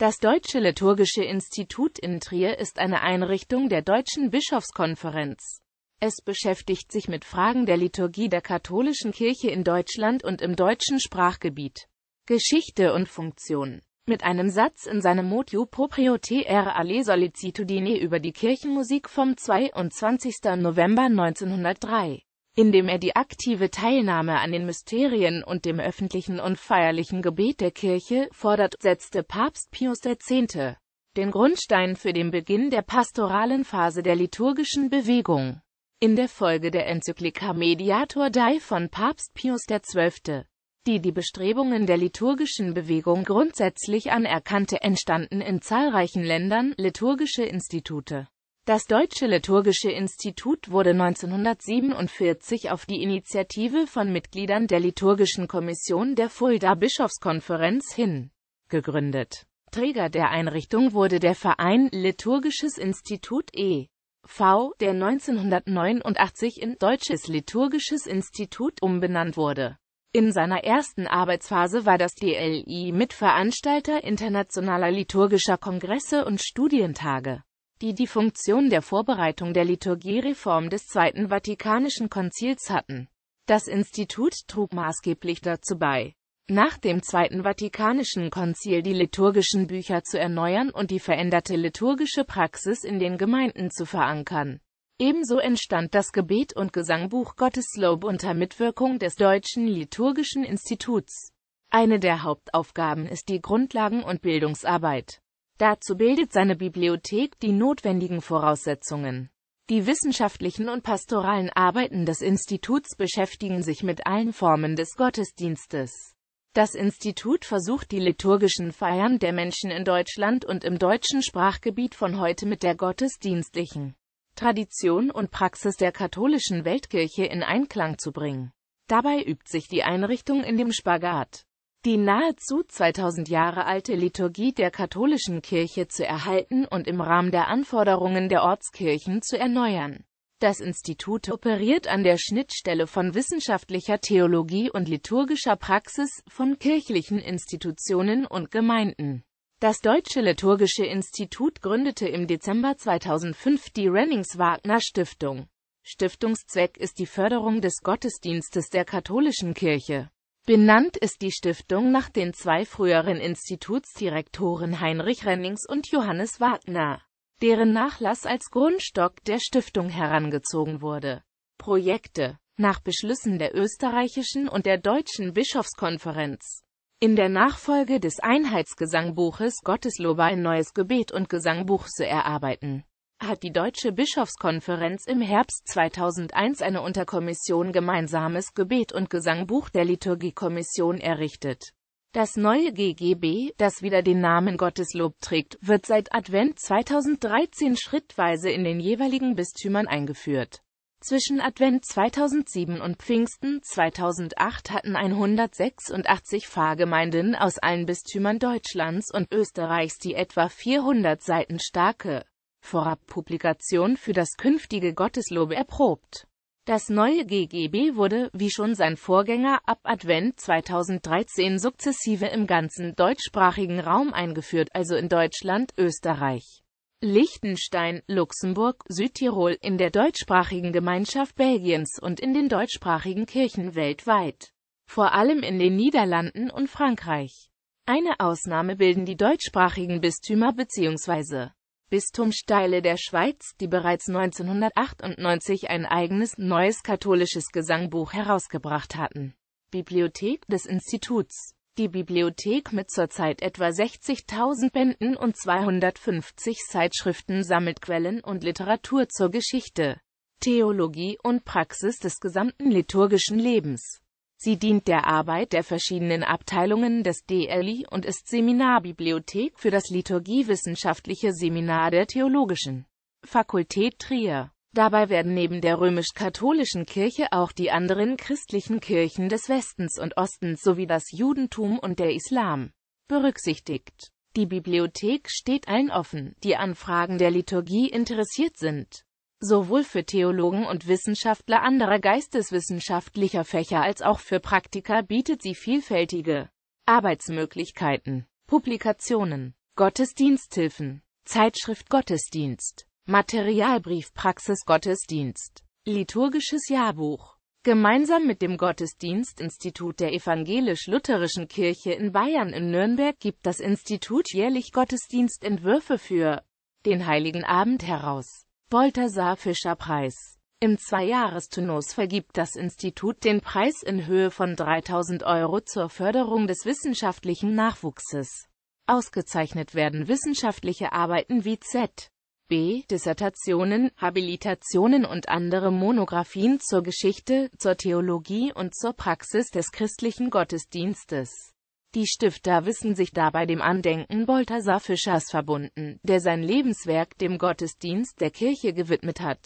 Das Deutsche Liturgische Institut in Trier ist eine Einrichtung der Deutschen Bischofskonferenz. Es beschäftigt sich mit Fragen der Liturgie der katholischen Kirche in Deutschland und im deutschen Sprachgebiet. Geschichte und Funktion Mit einem Satz in seinem Motu proprio tr alle sollicitudine über die Kirchenmusik vom 22. November 1903 indem er die aktive Teilnahme an den Mysterien und dem öffentlichen und feierlichen Gebet der Kirche fordert, setzte Papst Pius X. den Grundstein für den Beginn der pastoralen Phase der liturgischen Bewegung. In der Folge der Enzyklika Mediator Dei von Papst Pius XII die die Bestrebungen der liturgischen Bewegung grundsätzlich anerkannte, entstanden in zahlreichen Ländern liturgische Institute. Das Deutsche Liturgische Institut wurde 1947 auf die Initiative von Mitgliedern der Liturgischen Kommission der Fulda Bischofskonferenz hin gegründet. Träger der Einrichtung wurde der Verein Liturgisches Institut e.V., der 1989 in Deutsches Liturgisches Institut umbenannt wurde. In seiner ersten Arbeitsphase war das DLI Mitveranstalter internationaler liturgischer Kongresse und Studientage die die Funktion der Vorbereitung der Liturgiereform des Zweiten Vatikanischen Konzils hatten. Das Institut trug maßgeblich dazu bei, nach dem Zweiten Vatikanischen Konzil die liturgischen Bücher zu erneuern und die veränderte liturgische Praxis in den Gemeinden zu verankern. Ebenso entstand das Gebet- und Gesangbuch Gotteslob unter Mitwirkung des Deutschen Liturgischen Instituts. Eine der Hauptaufgaben ist die Grundlagen- und Bildungsarbeit. Dazu bildet seine Bibliothek die notwendigen Voraussetzungen. Die wissenschaftlichen und pastoralen Arbeiten des Instituts beschäftigen sich mit allen Formen des Gottesdienstes. Das Institut versucht die liturgischen Feiern der Menschen in Deutschland und im deutschen Sprachgebiet von heute mit der gottesdienstlichen Tradition und Praxis der katholischen Weltkirche in Einklang zu bringen. Dabei übt sich die Einrichtung in dem Spagat die nahezu 2000 Jahre alte Liturgie der katholischen Kirche zu erhalten und im Rahmen der Anforderungen der Ortskirchen zu erneuern. Das Institut operiert an der Schnittstelle von wissenschaftlicher Theologie und liturgischer Praxis, von kirchlichen Institutionen und Gemeinden. Das Deutsche Liturgische Institut gründete im Dezember 2005 die Rennings-Wagner-Stiftung. Stiftungszweck ist die Förderung des Gottesdienstes der katholischen Kirche. Benannt ist die Stiftung nach den zwei früheren Institutsdirektoren Heinrich Rennings und Johannes Wagner, deren Nachlass als Grundstock der Stiftung herangezogen wurde. Projekte Nach Beschlüssen der österreichischen und der deutschen Bischofskonferenz in der Nachfolge des Einheitsgesangbuches Gotteslober ein neues Gebet und Gesangbuch zu erarbeiten hat die Deutsche Bischofskonferenz im Herbst 2001 eine Unterkommission Gemeinsames Gebet und Gesangbuch der Liturgiekommission errichtet. Das neue GGB, das wieder den Namen Gotteslob trägt, wird seit Advent 2013 schrittweise in den jeweiligen Bistümern eingeführt. Zwischen Advent 2007 und Pfingsten 2008 hatten 186 Pfarrgemeinden aus allen Bistümern Deutschlands und Österreichs die etwa 400 Seiten starke vorab Publikation für das künftige Gotteslob erprobt. Das neue GGB wurde, wie schon sein Vorgänger, ab Advent 2013 sukzessive im ganzen deutschsprachigen Raum eingeführt, also in Deutschland, Österreich, Liechtenstein, Luxemburg, Südtirol, in der deutschsprachigen Gemeinschaft Belgiens und in den deutschsprachigen Kirchen weltweit, vor allem in den Niederlanden und Frankreich. Eine Ausnahme bilden die deutschsprachigen Bistümer bzw. Bistum Steile der Schweiz, die bereits 1998 ein eigenes, neues katholisches Gesangbuch herausgebracht hatten. Bibliothek des Instituts die Bibliothek mit zurzeit etwa 60.000 Bänden und 250 Zeitschriften sammelt Quellen und Literatur zur Geschichte, Theologie und Praxis des gesamten liturgischen Lebens. Sie dient der Arbeit der verschiedenen Abteilungen des DLI und ist Seminarbibliothek für das Liturgiewissenschaftliche Seminar der Theologischen Fakultät Trier. Dabei werden neben der römisch-katholischen Kirche auch die anderen christlichen Kirchen des Westens und Ostens sowie das Judentum und der Islam berücksichtigt. Die Bibliothek steht allen offen, die an Fragen der Liturgie interessiert sind sowohl für Theologen und Wissenschaftler anderer geisteswissenschaftlicher Fächer als auch für Praktiker bietet sie vielfältige Arbeitsmöglichkeiten, Publikationen, Gottesdiensthilfen, Zeitschrift Gottesdienst, Materialbrief Praxis Gottesdienst, Liturgisches Jahrbuch. Gemeinsam mit dem Gottesdienstinstitut der Evangelisch-Lutherischen Kirche in Bayern in Nürnberg gibt das Institut jährlich Gottesdienstentwürfe für den Heiligen Abend heraus. Balthasar Fischer Preis im Zweijahrestonus vergibt das Institut den Preis in Höhe von 3000 Euro zur Förderung des wissenschaftlichen Nachwuchses. Ausgezeichnet werden wissenschaftliche Arbeiten wie Z. B. Dissertationen, Habilitationen und andere Monographien zur Geschichte, zur Theologie und zur Praxis des christlichen Gottesdienstes. Die Stifter wissen sich dabei dem Andenken Balthasar Fischers verbunden, der sein Lebenswerk dem Gottesdienst der Kirche gewidmet hat